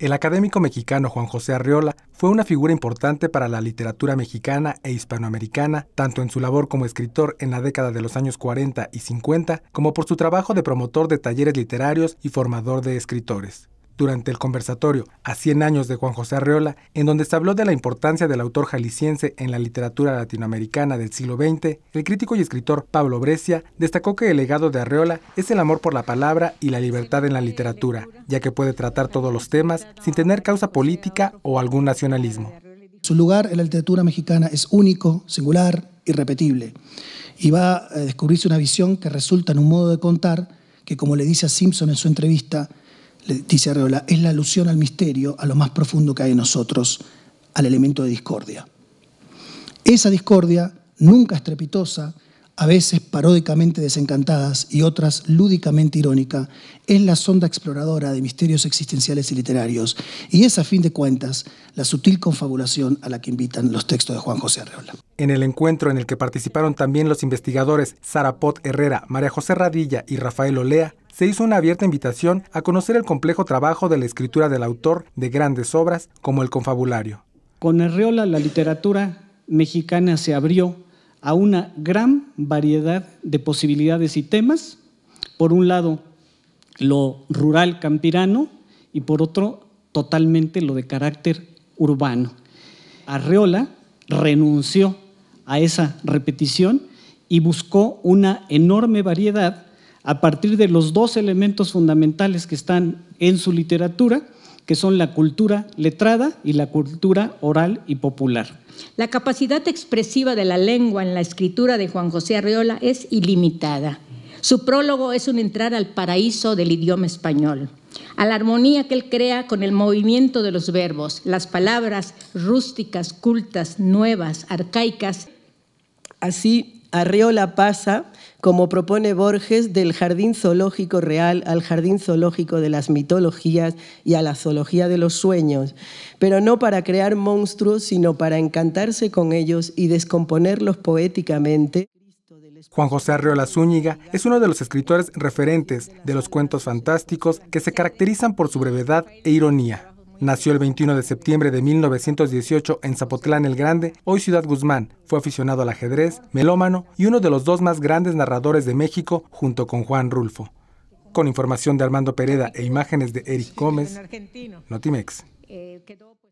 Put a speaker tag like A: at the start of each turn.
A: El académico mexicano Juan José Arriola fue una figura importante para la literatura mexicana e hispanoamericana, tanto en su labor como escritor en la década de los años 40 y 50, como por su trabajo de promotor de talleres literarios y formador de escritores durante el conversatorio a 100 años de Juan José Arreola, en donde se habló de la importancia del autor jalisciense en la literatura latinoamericana del siglo XX, el crítico y escritor Pablo Brescia destacó que el legado de Arreola es el amor por la palabra y la libertad en la literatura, ya que puede tratar todos los temas sin tener causa política o algún nacionalismo.
B: Su lugar en la literatura mexicana es único, singular, irrepetible. Y va a descubrirse una visión que resulta en un modo de contar que, como le dice a Simpson en su entrevista, dice Arreola, es la alusión al misterio, a lo más profundo que hay en nosotros, al elemento de discordia. Esa discordia, nunca estrepitosa, a veces paródicamente desencantadas y otras lúdicamente irónica, es la sonda exploradora de misterios existenciales y literarios, y es a fin de cuentas
A: la sutil confabulación a la que invitan los textos de Juan José Arreola. En el encuentro en el que participaron también los investigadores Sara Pot Herrera, María José Radilla y Rafael Olea, se hizo una abierta invitación a conocer el complejo trabajo de la escritura del autor de grandes obras como el Confabulario. Con Arreola la literatura mexicana se abrió a
C: una gran variedad de posibilidades y temas. Por un lado, lo rural campirano y por otro, totalmente lo de carácter urbano. Arreola renunció a esa repetición y buscó una enorme variedad a partir de los dos elementos fundamentales que están en su literatura, que son la cultura letrada y la cultura oral y popular.
D: La capacidad expresiva de la lengua en la escritura de Juan José Arreola es ilimitada. Su prólogo es un entrar al paraíso del idioma español, a la armonía que él crea con el movimiento de los verbos, las palabras rústicas, cultas, nuevas, arcaicas.
E: Así Arriola pasa, como propone Borges, del jardín zoológico real al jardín zoológico de las mitologías y a la zoología de los sueños, pero no para crear monstruos, sino para encantarse con ellos y descomponerlos poéticamente.
A: Juan José Arriola Zúñiga es uno de los escritores referentes de los cuentos fantásticos que se caracterizan por su brevedad e ironía. Nació el 21 de septiembre de 1918 en Zapotlán el Grande, hoy Ciudad Guzmán. Fue aficionado al ajedrez, melómano y uno de los dos más grandes narradores de México junto con Juan Rulfo. Con información de Armando Pereda e imágenes de Eric Gómez, Notimex. Eh, pues,